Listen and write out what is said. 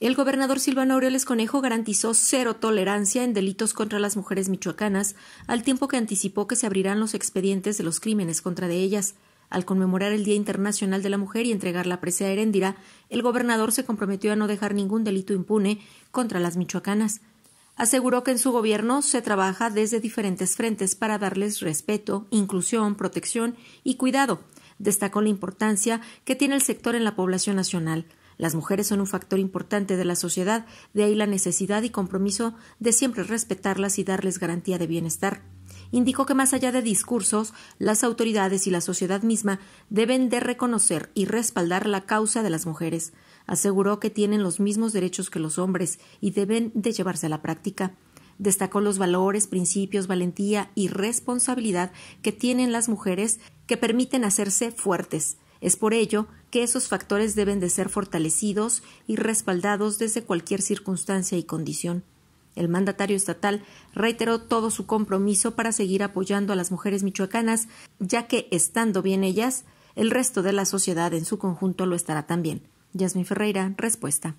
El gobernador Silvano Aureoles Conejo garantizó cero tolerancia en delitos contra las mujeres michoacanas, al tiempo que anticipó que se abrirán los expedientes de los crímenes contra de ellas. Al conmemorar el Día Internacional de la Mujer y entregar la presea a Heréndira, el gobernador se comprometió a no dejar ningún delito impune contra las michoacanas. Aseguró que en su gobierno se trabaja desde diferentes frentes para darles respeto, inclusión, protección y cuidado. Destacó la importancia que tiene el sector en la población nacional las mujeres son un factor importante de la sociedad, de ahí la necesidad y compromiso de siempre respetarlas y darles garantía de bienestar. Indicó que más allá de discursos, las autoridades y la sociedad misma deben de reconocer y respaldar la causa de las mujeres. Aseguró que tienen los mismos derechos que los hombres y deben de llevarse a la práctica destacó los valores, principios, valentía y responsabilidad que tienen las mujeres que permiten hacerse fuertes. Es por ello que esos factores deben de ser fortalecidos y respaldados desde cualquier circunstancia y condición. El mandatario estatal reiteró todo su compromiso para seguir apoyando a las mujeres michoacanas, ya que, estando bien ellas, el resto de la sociedad en su conjunto lo estará también. Yasmin Ferreira, respuesta.